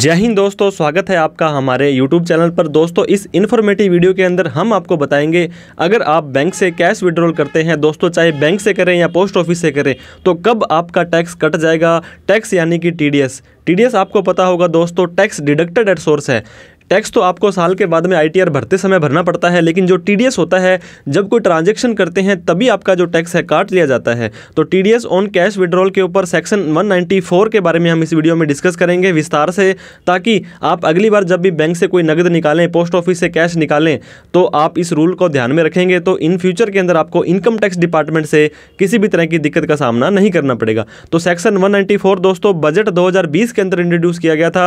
जय हिंद दोस्तों स्वागत है आपका हमारे YouTube चैनल पर दोस्तों इस इन्फॉर्मेटिव वीडियो के अंदर हम आपको बताएंगे अगर आप बैंक से कैश विड्रॉल करते हैं दोस्तों चाहे बैंक से करें या पोस्ट ऑफिस से करें तो कब आपका टैक्स कट जाएगा टैक्स यानी कि टीडीएस टीडीएस आपको पता होगा दोस्तों टैक्स डिडक्टेड एट सोर्स है टैक्स तो आपको साल के बाद में आई भरते समय भरना पड़ता है लेकिन जो टी होता है जब कोई ट्रांजेक्शन करते हैं तभी आपका जो टैक्स है काट लिया जाता है तो टी ऑन कैश विड्रॉल के ऊपर सेक्शन 194 के बारे में हम इस वीडियो में डिस्कस करेंगे विस्तार से ताकि आप अगली बार जब भी बैंक से कोई नगद निकालें पोस्ट ऑफिस से कैश निकालें तो आप इस रूल को ध्यान में रखेंगे तो इन फ्यूचर के अंदर आपको इनकम टैक्स डिपार्टमेंट से किसी भी तरह की दिक्कत का सामना नहीं करना पड़ेगा तो सेक्शन 194 दोस्तों बजट 2020 के अंदर इंट्रोड्यूस किया गया था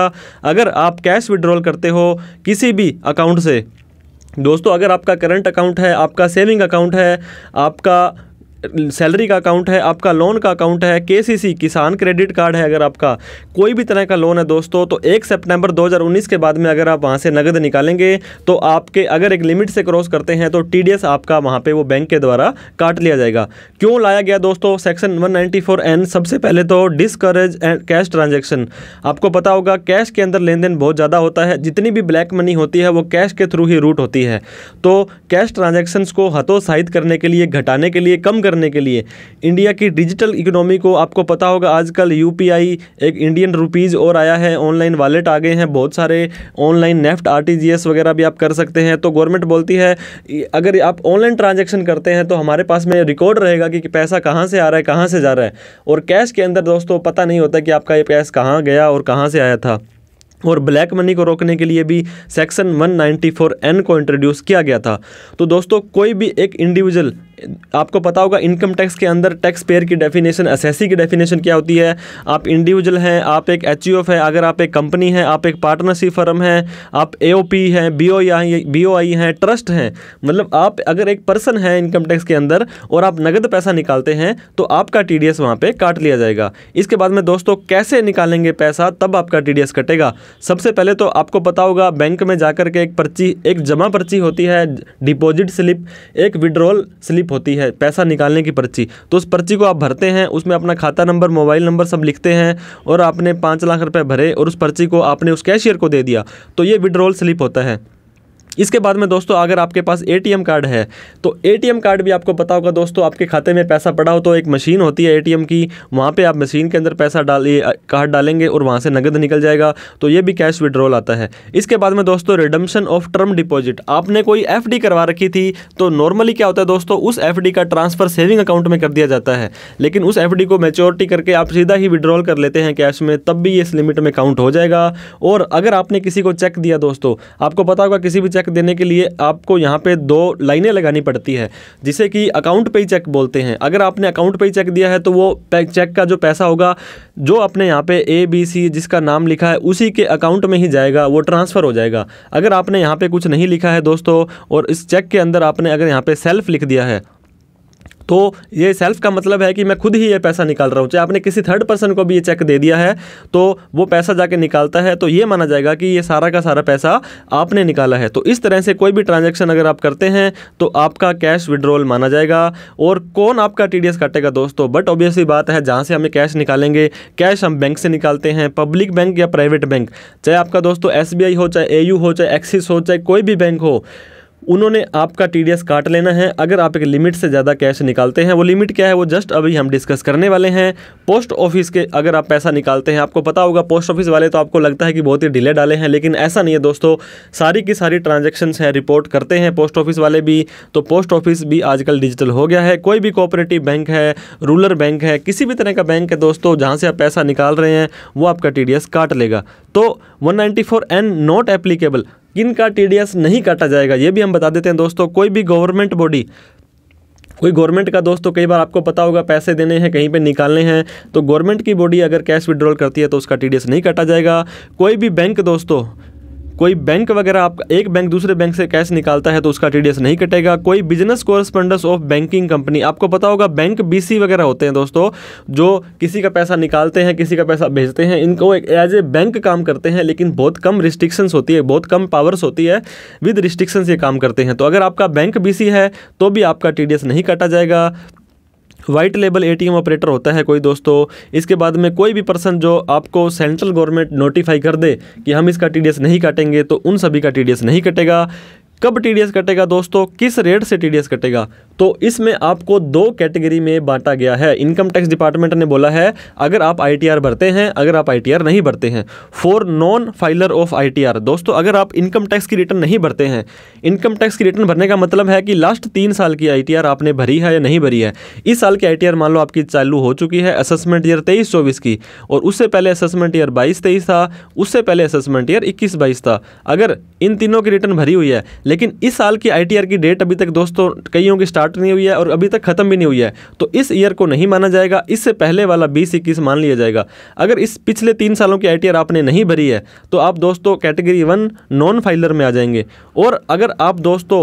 अगर आप कैश विड्रॉल करते हो किसी भी अकाउंट से दोस्तों अगर आपका करंट अकाउंट है आपका सेविंग अकाउंट है आपका सैलरी का अकाउंट है आपका लोन का अकाउंट है के किसान क्रेडिट कार्ड है अगर आपका कोई भी तरह का लोन है दोस्तों तो एक सितंबर 2019 के बाद में अगर आप वहाँ से नगद निकालेंगे तो आपके अगर एक लिमिट से क्रॉस करते हैं तो टी आपका वहाँ पर वो बैंक के द्वारा काट लिया जाएगा क्यों लाया गया दोस्तों सेक्शन वन एन सबसे पहले तो डिसकरेज एंड कैश ट्रांजेक्शन आपको पता होगा कैश के अंदर लेन देन बहुत ज़्यादा होता है जितनी भी ब्लैक मनी होती है वो कैश के थ्रू ही रूट होती है तो कैश ट्रांजेक्शन्स को हतोत्साहित करने के लिए घटाने के लिए कम करने के लिए इंडिया की डिजिटल इकोनॉमी को आपको पता होगा आजकल यूपीआई एक इंडियन रुपीज़ और आया है ऑनलाइन वॉलेट आ गए हैं बहुत सारे ऑनलाइन नेफ्ट आरटीजीएस वगैरह भी आप कर सकते हैं तो गवर्नमेंट बोलती है अगर आप ऑनलाइन ट्रांजेक्शन करते हैं तो हमारे पास में रिकॉर्ड रहेगा कि, कि पैसा कहाँ से आ रहा है कहाँ से जा रहा है और कैश के अंदर दोस्तों पता नहीं होता कि आपका ये कैश कहाँ गया और कहाँ से आया था और ब्लैक मनी को रोकने के लिए भी सेक्शन 194 एन को इंट्रोड्यूस किया गया था तो दोस्तों कोई भी एक इंडिविजुअल आपको पता होगा इनकम टैक्स के अंदर टैक्स पेयर की डेफिनेशन एसएससी की डेफिनेशन क्या होती है आप इंडिविजुअल हैं आप एक एच e है अगर आप एक कंपनी है आप एक पार्टनरशिप फर्म है आप ए हैं बी ओ बी ओ आई हैं ट्रस्ट हैं मतलब आप अगर एक पर्सन है इनकम टैक्स के अंदर और आप नगद पैसा निकालते हैं तो आपका टी डी एस वहाँ पर काट लिया जाएगा इसके बाद में दोस्तों कैसे निकालेंगे पैसा तब आपका टी डी एस कटेगा सबसे पहले तो आपको पता होगा बैंक में जाकर के एक पर्ची एक जमा पर्ची होती है डिपॉजिट स्लिप एक विड्रॉल स्लिप होती है पैसा निकालने की पर्ची तो उस पर्ची को आप भरते हैं उसमें अपना खाता नंबर मोबाइल नंबर सब लिखते हैं और आपने पाँच लाख रुपये भरे और उस पर्ची को आपने उस कैशियर को दे दिया तो ये विड्रॉल स्लिप होता है इसके बाद में दोस्तों अगर आपके पास एटीएम कार्ड है तो एटीएम कार्ड भी आपको पता होगा दोस्तों आपके खाते में पैसा पड़ा हो तो एक मशीन होती है एटीएम की वहाँ पे आप मशीन के अंदर पैसा डालिए कार्ड डालेंगे और वहाँ से नगद निकल जाएगा तो ये भी कैश विड्रॉल आता है इसके बाद में दोस्तों रिडम्शन ऑफ टर्म डिपॉजिट आपने कोई एफ करवा रखी थी तो नॉर्मली क्या होता है दोस्तों उस एफ का ट्रांसफ़र सेविंग अकाउंट में कर दिया जाता है लेकिन उस एफ को मेच्योरिटी करके आप सीधा ही विड्रॉल कर लेते हैं कैश में तब भी इस लिमिट में काउंट हो जाएगा और अगर आपने किसी को चेक दिया दोस्तों आपको पता होगा किसी भी चेक चेक देने के लिए आपको यहाँ पे दो लाइनें लगानी पड़ती है जिसे कि अकाउंट पे ही चेक बोलते हैं अगर आपने अकाउंट पे ही चेक दिया है तो वो चेक का जो पैसा होगा जो आपने यहाँ पे ए बी सी जिसका नाम लिखा है उसी के अकाउंट में ही जाएगा वो ट्रांसफ़र हो जाएगा अगर आपने यहाँ पर कुछ नहीं लिखा है दोस्तों और इस चेक के अंदर आपने अगर यहाँ पर सेल्फ लिख दिया है तो ये सेल्फ का मतलब है कि मैं खुद ही ये पैसा निकाल रहा हूँ चाहे आपने किसी थर्ड पर्सन को भी ये चेक दे दिया है तो वो पैसा जाके निकालता है तो ये माना जाएगा कि ये सारा का सारा पैसा आपने निकाला है तो इस तरह से कोई भी ट्रांजेक्शन अगर आप करते हैं तो आपका कैश विड्रॉल माना जाएगा और कौन आपका टी काटेगा दोस्तों बट ऑब्वियसली बात है जहाँ से हमें कैश निकालेंगे कैश हम बैंक से निकालते हैं पब्लिक बैंक या प्राइवेट बैंक चाहे आपका दोस्तों एस हो चाहे ए हो चाहे एक्सिस हो चाहे कोई भी बैंक हो उन्होंने आपका टी काट लेना है अगर आप एक लिमिट से ज़्यादा कैश निकालते हैं वो लिमिट क्या है वो जस्ट अभी हम डिस्कस करने वाले हैं पोस्ट ऑफिस के अगर आप पैसा निकालते हैं आपको पता होगा पोस्ट ऑफिस वाले तो आपको लगता है कि बहुत ही डिले डाले हैं लेकिन ऐसा नहीं है दोस्तों सारी की सारी ट्रांजेक्शन्स हैं रिपोर्ट करते हैं पोस्ट ऑफिस वाले भी तो पोस्ट ऑफिस भी आजकल डिजिटल हो गया है कोई भी कोऑपरेटिव बैंक है रूरल बैंक है किसी भी तरह का बैंक है दोस्तों जहाँ से आप पैसा निकाल रहे हैं वो आपका टी काट लेगा तो वन एन नॉट एप्लीकेबल किन का टी नहीं काटा जाएगा ये भी हम बता देते हैं दोस्तों कोई भी गवर्नमेंट बॉडी कोई गवर्नमेंट का दोस्तों तो कई बार आपको पता होगा पैसे देने हैं कहीं पे निकालने हैं तो गवर्नमेंट की बॉडी अगर कैश विड्रॉल करती है तो उसका टीडीएस नहीं काटा जाएगा कोई भी बैंक दोस्तों कोई बैंक वगैरह आप एक बैंक दूसरे बैंक से कैश निकालता है तो उसका टी नहीं कटेगा कोई business correspondence of banking company आपको पता होगा बैंक बी वगैरह होते हैं दोस्तों जो किसी का पैसा निकालते हैं किसी का पैसा भेजते हैं इनको एक एज ए बैंक काम करते हैं लेकिन बहुत कम रिस्ट्रिक्शंस होती है बहुत कम पावर्स होती है विद रिस्ट्रिक्शंस ये काम करते हैं तो अगर आपका बैंक बी है तो भी आपका टी नहीं काटा जाएगा वाइट लेबल एटीएम ऑपरेटर होता है कोई दोस्तों इसके बाद में कोई भी पर्सन जो आपको सेंट्रल गवर्नमेंट नोटिफाई कर दे कि हम इसका टीडीएस नहीं काटेंगे तो उन सभी का टीडीएस नहीं कटेगा कब टीडीएस कटेगा दोस्तों किस रेट से टीडीएस कटेगा तो इसमें आपको दो कैटेगरी में बांटा गया है इनकम टैक्स डिपार्टमेंट ने बोला है अगर आप आईटीआर भरते हैं अगर आप आईटीआर नहीं भरते हैं for non filer of ITR दोस्तों अगर आप इनकम टैक्स की रिटर्न नहीं भरते हैं इनकम टैक्स की रिटर्न भरने का मतलब है कि लास्ट तीन साल की आई आपने भरी है या नहीं भरी है इस साल की आई मान लो आपकी चालू हो चुकी है असेसमेंट ईयर तेईस चौबीस की और उससे पहले असेसमेंट ईयर बाईस तेईस था उससे पहले असेसमेंट ईयर इक्कीस बाईस था अगर इन तीनों की रिटर्न भरी हुई है लेकिन इस साल की आई की डेट अभी तक दोस्तों कईयों की स्टार्ट नहीं हुई है और अभी तक ख़त्म भी नहीं हुई है तो इस ईयर को नहीं माना जाएगा इससे पहले वाला बीस इक्कीस मान लिया जाएगा अगर इस पिछले तीन सालों की आई आपने नहीं भरी है तो आप दोस्तों कैटेगरी वन नॉन फाइलर में आ जाएंगे और अगर आप दोस्तों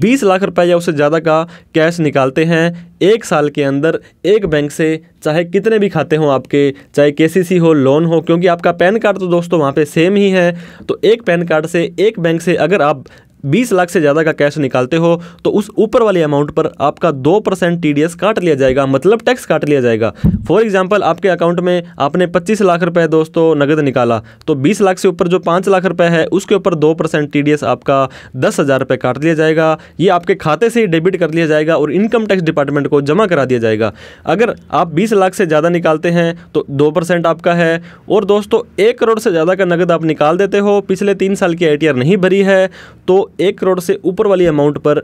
बीस लाख रुपए या उससे ज़्यादा का कैश निकालते हैं एक साल के अंदर एक बैंक से चाहे कितने भी खाते हों आपके चाहे के हो लोन हो क्योंकि आपका पैन कार्ड तो दोस्तों वहाँ पे सेम ही है तो एक पैन कार्ड से एक बैंक से अगर आप बीस लाख से ज़्यादा का कैश निकालते हो तो उस ऊपर वाले अमाउंट पर आपका दो परसेंट टी काट लिया जाएगा मतलब टैक्स काट लिया जाएगा फॉर एग्जाम्पल आपके अकाउंट में आपने पच्चीस लाख रुपये दोस्तों नगद निकाला तो बीस लाख से ऊपर जो पाँच लाख रुपये है उसके ऊपर दो परसेंट टी आपका दस हज़ार रुपये काट लिया जाएगा ये आपके खाते से ही डेबिट कर लिया जाएगा और इनकम टैक्स डिपार्टमेंट को जमा करा दिया जाएगा अगर आप बीस लाख से ज़्यादा निकालते हैं तो दो परसेंट आपका है और दोस्तों एक करोड़ से ज़्यादा का नगद आप निकाल देते हो पिछले तीन साल की आई नहीं भरी है तो एक करोड़ से ऊपर वाली अमाउंट पर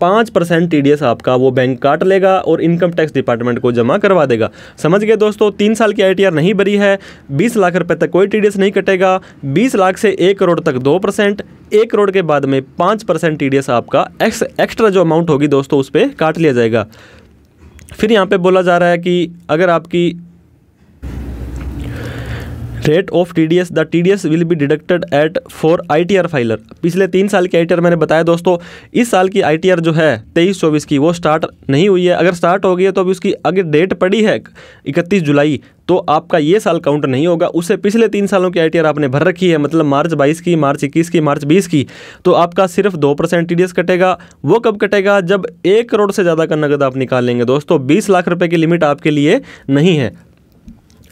पाँच परसेंट टी आपका वो बैंक काट लेगा और इनकम टैक्स डिपार्टमेंट को जमा करवा देगा समझ गए दोस्तों तीन साल की आई नहीं भरी है बीस लाख रुपए तक कोई टी नहीं कटेगा बीस लाख से एक करोड़ तक दो परसेंट एक करोड़ के बाद में पाँच परसेंट टी आपका एक्स एक्स्ट्रा जो अमाउंट होगी दोस्तों उस पर काट लिया जाएगा फिर यहाँ पर बोला जा रहा है कि अगर आपकी rate of T D S the T D S will be deducted at for I T R filer पिछले तीन साल की आई टी आर मैंने बताया दोस्तों इस साल की आई टी आर जो है तेईस चौबीस की वो स्टार्ट नहीं हुई है अगर स्टार्ट हो गई है तो अभी उसकी अगर डेट पड़ी है इकतीस जुलाई तो आपका ये साल काउंट नहीं होगा उससे पिछले तीन सालों की आई टी आर आपने भर रखी है मतलब मार्च बाईस की मार्च इक्कीस की मार्च बीस की तो आपका सिर्फ दो परसेंट टी डी एस कटेगा वो कब कटेगा जब एक करोड़ से ज़्यादा का नगद आप निकाल लेंगे दोस्तों बीस लाख रुपये की लिमिट आपके लिए नहीं है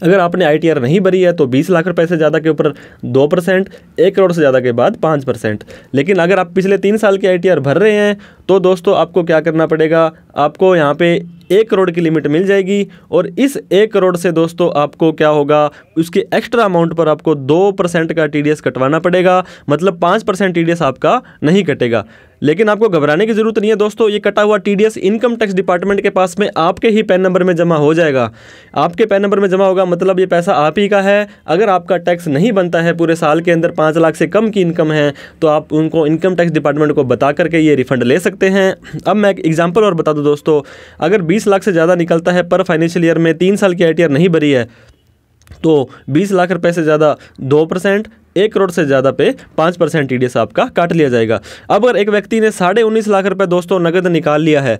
अगर आपने आई नहीं भरी है तो बीस लाख रुपए से ज़्यादा के ऊपर दो परसेंट एक करोड़ से ज़्यादा के बाद पाँच परसेंट लेकिन अगर आप पिछले तीन साल की आई भर रहे हैं तो दोस्तों आपको क्या करना पड़ेगा आपको यहाँ पे एक करोड़ की लिमिट मिल जाएगी और इस एक करोड़ से दोस्तों आपको क्या होगा उसके एक्स्ट्रा अमाउंट पर आपको दो परसेंट का टी कटवाना पड़ेगा मतलब पाँच परसेंट टी आपका नहीं कटेगा लेकिन आपको घबराने की ज़रूरत नहीं है दोस्तों ये कटा हुआ टी इनकम टैक्स डिपार्टमेंट के पास में आपके ही पैन नंबर में जमा हो जाएगा आपके पैन नंबर में जमा होगा मतलब ये पैसा आप ही का है अगर आपका टैक्स नहीं बनता है पूरे साल के अंदर पाँच लाख से कम की इनकम है तो आप उनको इनकम टैक्स डिपार्टमेंट को बता करके ये रिफंड ले सकते हैं अब मैं एक एग्जाम्पल और बता दूँ दोस्तों अगर बीस लाख से ज़्यादा निकलता है पर फाइनेंशियल ईयर में तीन साल की आई नहीं भरी है तो 20 लाख रुपए से ज़्यादा दो परसेंट एक करोड़ से ज़्यादा पे पाँच परसेंट टी आपका काट लिया जाएगा अब अगर एक व्यक्ति ने साढ़े उन्नीस लाख रुपए दोस्तों नगद निकाल लिया है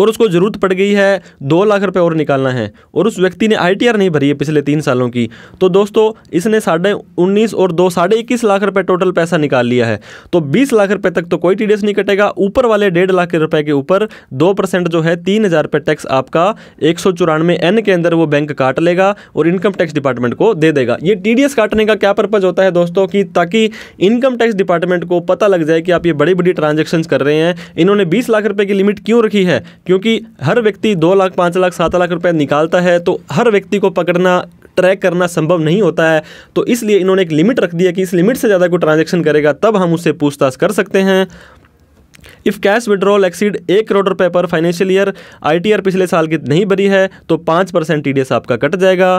और उसको ज़रूरत पड़ गई है दो लाख रुपये और निकालना है और उस व्यक्ति ने आई नहीं भरी है पिछले तीन सालों की तो दोस्तों इसने साढ़े उन्नीस और दो साढ़े इक्कीस लाख रुपये टोटल पैसा निकाल लिया है तो बीस लाख रुपये तक तो कोई टी नहीं कटेगा ऊपर वाले डेढ़ लाख रुपये के ऊपर दो परसेंट जो है तीन हज़ार रुपये टैक्स आपका एक सौ चौरानवे एन के अंदर वो बैंक काट लेगा और इनकम टैक्स डिपार्टमेंट को दे देगा ये टी काटने का क्या पर्पज़ होता है दोस्तों की ताकि इनकम टैक्स डिपार्टमेंट को पता लग जाए कि आप ये बड़ी बड़ी ट्रांजेक्शन कर रहे हैं इन्होंने बीस लाख रुपये की लिमिट क्यों रखी है क्योंकि हर व्यक्ति दो लाख पाँच लाख सात लाख रुपए निकालता है तो हर व्यक्ति को पकड़ना ट्रैक करना संभव नहीं होता है तो इसलिए इन्होंने एक लिमिट रख दिया कि इस लिमिट से ज़्यादा कोई ट्रांजेक्शन करेगा तब हम उससे पूछताछ कर सकते हैं इफ़ कैश विड्रॉल एक्सीड एक करोड़ रुपए पर फाइनेंशियल ईयर आईटीआर पिछले साल की नहीं भरी है तो पाँच परसेंट टी आपका कट जाएगा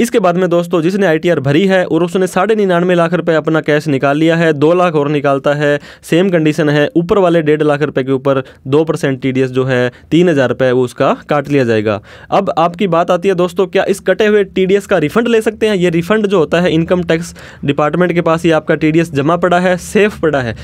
इसके बाद में दोस्तों जिसने आई भरी है और उसने साढ़े निन्यानवे लाख रुपए अपना कैश निकाल लिया है दो लाख और निकालता है सेम कंडीशन है ऊपर वाले डेढ़ लाख रुपए के ऊपर दो परसेंट टी जो है तीन हज़ार रुपये वो उसका काट लिया जाएगा अब आपकी बात आती है दोस्तों क्या इस कटे हुए टी का रिफंड ले सकते हैं ये रिफंड जो होता है इनकम टैक्स डिपार्टमेंट के पास ही आपका टी जमा पड़ा है सेफ पड़ा है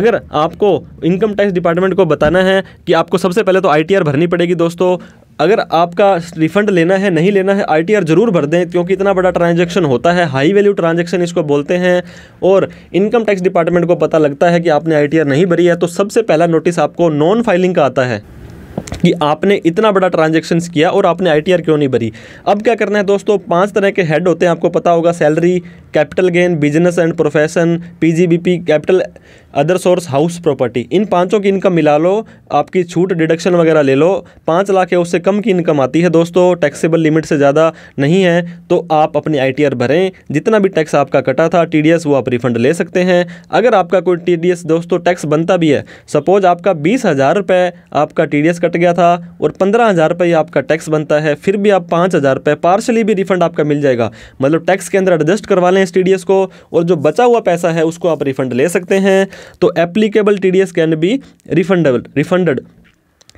अगर आपको इनकम टैक्स डिपार्टमेंट को बताना है कि आपको सबसे पहले तो आई भरनी पड़ेगी दोस्तों अगर आपका रिफंड लेना है नहीं लेना है आईटीआर ज़रूर भर दें क्योंकि इतना बड़ा ट्रांजैक्शन होता है हाई वैल्यू ट्रांजैक्शन इसको बोलते हैं और इनकम टैक्स डिपार्टमेंट को पता लगता है कि आपने आईटीआर नहीं भरी है तो सबसे पहला नोटिस आपको नॉन फाइलिंग का आता है कि आपने इतना बड़ा ट्रांजेक्शन किया और आपने आई क्यों नहीं भरी अब क्या करना है दोस्तों पाँच तरह के हेड होते हैं आपको पता होगा salary capital gain business and profession PGBP capital other source house property इन पांचों की इनकम मिला लो आपकी छूट डिडक्शन वगैरह ले लो पाँच लाख या उससे कम की इनकम आती है दोस्तों टैक्सेबल लिमिट से ज़्यादा नहीं है तो आप अपनी आई भरें जितना भी टैक्स आपका कटा था टी वो आप रिफंड ले सकते हैं अगर आपका कोई टी दोस्तों टैक्स बनता भी है सपोज आपका बीस हज़ार रुपये आपका टी कट गया था और पंद्रह हज़ार रुपये आपका टैक्स बनता है फिर भी आप पाँच हज़ार रुपये पार्शली भी रिफंड आपका मिल जाएगा मतलब टैक्स के अंदर एडजस्ट करवा लें एस टी को और जो बचा हुआ पैसा है उसको आप रिफंड ले सकते हैं तो applicable T D S can be refundable refunded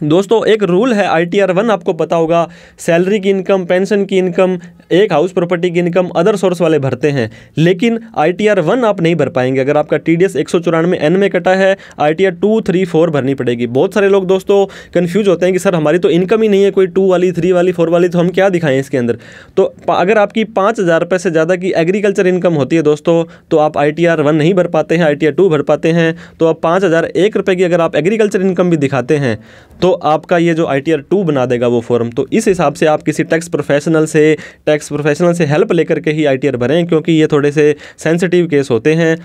दोस्तों एक रूल है आई टी आर वन आपको पता होगा सैलरी की इनकम पेंशन की इनकम एक हाउस प्रॉपर्टी की इनकम अदर सोर्स वाले भरते हैं लेकिन आई टी आर वन आप नहीं भर पाएंगे अगर आपका टी डी एस एक सौ चौरानवे एन में कटा है I T R two three four भरनी पड़ेगी बहुत सारे लोग दोस्तों कन्फ्यूज होते हैं कि सर हमारी तो इनकम ही नहीं है कोई टू वाली थ्री वाली फोर वाली तो हम क्या दिखाएं इसके अंदर तो अगर आपकी पाँच हज़ार रुपये से ज़्यादा की एग्रीकल्चर इनकम होती है दोस्तों तो आप आई टी आर वन नहीं भर पाते हैं आई टी आर टू भर पाते हैं तो आप पाँच हज़ार एक रुपये की अगर आप एग्रीकल्चर इनकम भी दिखाते हैं तो आपका ये जो आई टी टू बना देगा वो फॉर्म तो इस हिसाब से आप किसी टैक्स प्रोफेशनल से टैक्स प्रोफेशनल से हेल्प लेकर के ही आई भरें क्योंकि ये थोड़े से सेंसिटिव केस होते हैं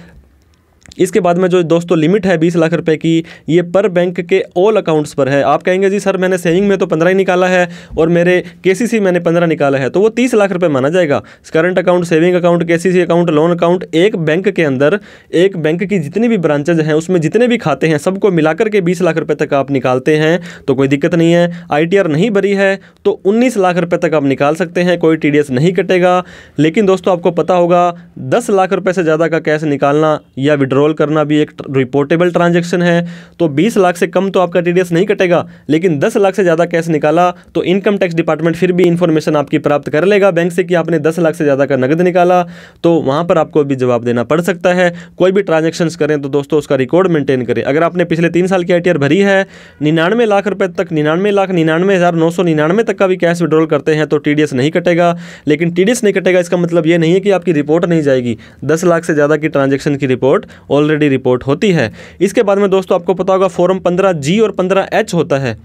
इसके बाद में जो दोस्तों लिमिट है बीस लाख रुपये की ये पर बैंक के ऑल अकाउंट्स पर है आप कहेंगे जी सर मैंने सेविंग में तो पंद्रह ही निकाला है और मेरे के मैंने पंद्रह निकाला है तो वो तीस लाख रुपये माना जाएगा करंट अकाउंट सेविंग अकाउंट के अकाउंट लोन अकाउंट एक बैंक के अंदर एक बैंक की जितनी भी ब्रांचेज हैं उसमें जितने भी खाते हैं सबको मिलाकर के बीस लाख रुपये तक आप निकालते हैं तो कोई दिक्कत नहीं है आई नहीं भरी है तो उन्नीस लाख रुपये तक आप निकाल सकते हैं कोई टी नहीं कटेगा लेकिन दोस्तों आपको पता होगा दस लाख रुपये से ज़्यादा का कैश निकालना या विड्रॉ विड्रॉल करना भी एक रिपोर्टेबल ट्रांजेक्शन है तो बीस लाख से कम तो आपका टी नहीं कटेगा लेकिन दस लाख से ज़्यादा कैश निकाला तो इनकम टैक्स डिपार्टमेंट फिर भी इन्फॉर्मेशन आपकी प्राप्त कर लेगा बैंक से कि आपने दस लाख से ज़्यादा का नगद निकाला तो वहाँ पर आपको भी जवाब देना पड़ सकता है कोई भी ट्रांजेक्शन करें तो दोस्तों उसका रिकॉर्ड मेंटेन करें अगर आपने पिछले तीन साल की आई भरी है निन्यानवे लाख रुपये तक निन्यानवे लाख निन्यानवे हज़ार नौ सौ निन्यानवे तक का भी कैश विड्रॉल करते हैं तो टीडीएस नहीं कटेगा लेकिन टीडीएस नहीं कटेगा इसका मतलब यह नहीं है कि आपकी रिपोर्ट नहीं जाएगी दस लाख से ज़्यादा की ट्रांजेक्शन की रिपोर्ट ऑलरेडी रिपोर्ट होती है इसके बाद में दोस्तों आपको पता होगा फॉर्म पंद्रह जी और पंद्रह एच होता है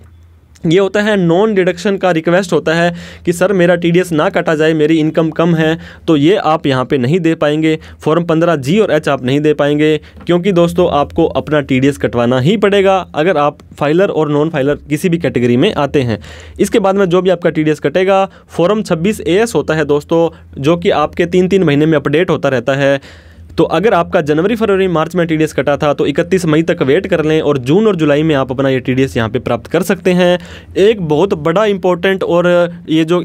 ये होता है नॉन डिडक्शन का रिक्वेस्ट होता है कि सर मेरा टीडीएस ना काटा जाए मेरी इनकम कम है तो ये आप यहाँ पे नहीं दे पाएंगे फॉर्म पंद्रह जी और एच आप नहीं दे पाएंगे क्योंकि दोस्तों आपको अपना टीडीएस कटवाना ही पड़ेगा अगर आप फाइलर और नॉन फाइलर किसी भी कैटेगरी में आते हैं इसके बाद में जो भी आपका टी कटेगा फॉर्म छब्बीस ए होता है दोस्तों जो कि आपके तीन तीन महीने में अपडेट होता रहता है तो अगर आपका जनवरी फरवरी मार्च में टीडीएस कटा था तो 31 मई तक वेट कर लें और जून और जुलाई में आप अपना ये टीडीएस यहाँ पे प्राप्त कर सकते हैं एक बहुत बड़ा इंपॉर्टेंट और ये जो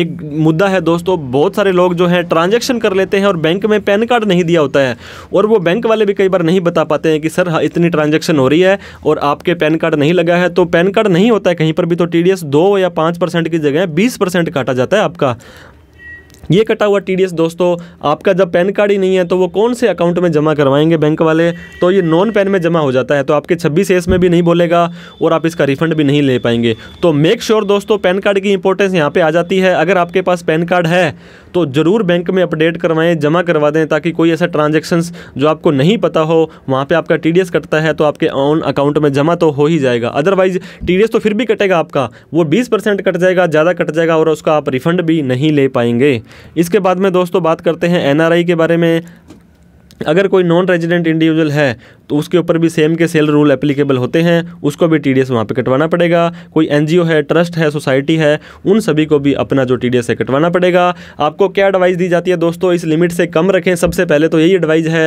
एक मुद्दा है दोस्तों बहुत सारे लोग जो हैं ट्रांजैक्शन कर लेते हैं और बैंक में पैन कार्ड नहीं दिया होता है और वो बैंक वाले भी कई बार नहीं बता पाते हैं कि सर हाँ इतनी ट्रांजैक्शन हो रही है और आपके पैन कार्ड नहीं लगा है तो पैन कार्ड नहीं होता है कहीं पर भी तो टी दो या पाँच परसेंट की जगह बीस परसेंट काटा जाता है आपका ये कटा हुआ टी दोस्तों आपका जब पैन कार्ड ही नहीं है तो वो कौन से अकाउंट में जमा करवाएंगे बैंक वाले तो ये नॉन पैन में जमा हो जाता है तो आपके छब्बीस एस में भी नहीं बोलेगा और आप इसका रिफंड भी नहीं ले पाएंगे तो मेक श्योर sure दोस्तों पैन कार्ड की इंपॉर्टेंस यहाँ पर आ जाती है अगर आपके पास पैन कार्ड है तो ज़रूर बैंक में अपडेट करवाएं जमा करवा दें ताकि कोई ऐसा ट्रांजेक्शन्स जो आपको नहीं पता हो वहाँ पर आपका टी कटता है तो आपके ऑन अकाउंट में जमा तो हो ही जाएगा अदरवाइज टी तो फिर भी कटेगा आपका वो बीस कट जाएगा ज़्यादा कट जाएगा और उसका आप रिफंड भी नहीं ले पाएंगे इसके बाद में दोस्तों बात करते हैं एन के बारे में अगर कोई नॉन रेजिडेंट इंडिविजुअल है तो उसके ऊपर भी सेम के सेल रूल एप्लीकेबल होते हैं उसको भी टी डी एस वहाँ पर कटवाना पड़ेगा कोई एन जी ओ है ट्रस्ट है सोसाइटी है उन सभी को भी अपना जो टी डी एस है कटवाना पड़ेगा आपको क्या एडवाइस दी जाती है दोस्तों इस लिमिट से कम रखें सबसे पहले तो यही एडवाइस है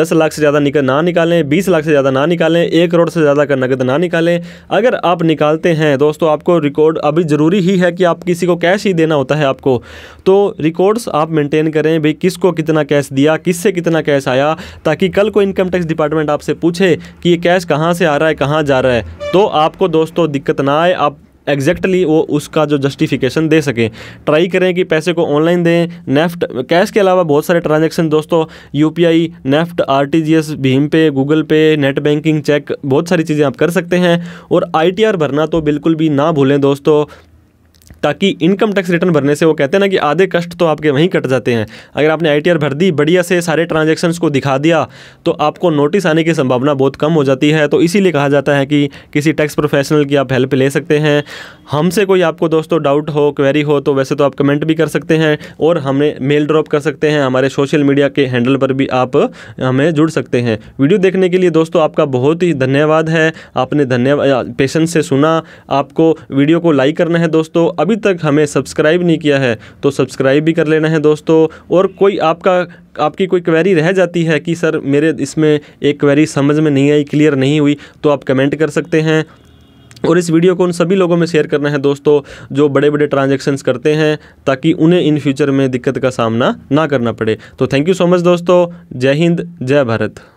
दस लाख से ज़्यादा निकल ना निकालें बीस लाख से ज़्यादा ना निकालें एक करोड़ से ज़्यादा का नकद ना निकालें अगर आप निकालते हैं दोस्तों आपको रिकॉर्ड अभी ज़रूरी ही है कि आप किसी को कैश ही देना होता है आपको तो रिकॉर्ड्स आप मेनटेन करें भाई किसको कितना कैश दिया किससे कितना कैश आया बताया ताकि कल को इनकम टैक्स डिपार्टमेंट आपसे पूछे कि ये कैश कहाँ से आ रहा है कहाँ जा रहा है तो आपको दोस्तों दिक्कत ना आए आप एग्जैक्टली वो उसका जो जस्टिफिकेशन दे सकें ट्राई करें कि पैसे को ऑनलाइन दें नेफ्ट कैश के अलावा बहुत सारे ट्रांजैक्शन दोस्तों U P I NEFT R T G S भीम पे गूगल पे नेट बैंकिंग चेक बहुत सारी चीज़ें आप कर सकते हैं और आई टी आर भरना तो बिल्कुल भी ना भूलें दोस्तों ताकि इनकम टैक्स रिटर्न भरने से वो कहते हैं ना कि आधे कष्ट तो आपके वहीं कट जाते हैं अगर आपने आई भर दी बढ़िया से सारे ट्रांजेक्शन को दिखा दिया तो आपको नोटिस आने की संभावना बहुत कम हो जाती है तो इसीलिए कहा जाता है कि किसी टैक्स प्रोफेशनल की आप हेल्प ले सकते हैं हमसे कोई आपको दोस्तों डाउट हो क्वेरी हो तो वैसे तो आप कमेंट भी कर सकते हैं और हमें मेल ड्रॉप कर सकते हैं हमारे सोशल मीडिया के हैंडल पर भी आप हमें जुड़ सकते हैं वीडियो देखने के लिए दोस्तों आपका बहुत ही धन्यवाद है आपने धन्यवाद पेशेंस से सुना आपको वीडियो को लाइक करना है दोस्तों अब अभी तक हमें सब्सक्राइब नहीं किया है तो सब्सक्राइब भी कर लेना है दोस्तों और कोई आपका आपकी कोई क्वेरी रह जाती है कि सर मेरे इसमें एक क्वेरी समझ में नहीं आई क्लियर नहीं हुई तो आप कमेंट कर सकते हैं और इस वीडियो को उन सभी लोगों में शेयर करना है दोस्तों जो बड़े बड़े ट्रांजेक्शन्स करते हैं ताकि उन्हें इन फ्यूचर में दिक्कत का सामना ना करना पड़े तो थैंक यू सो मच दोस्तों जय हिंद जय भारत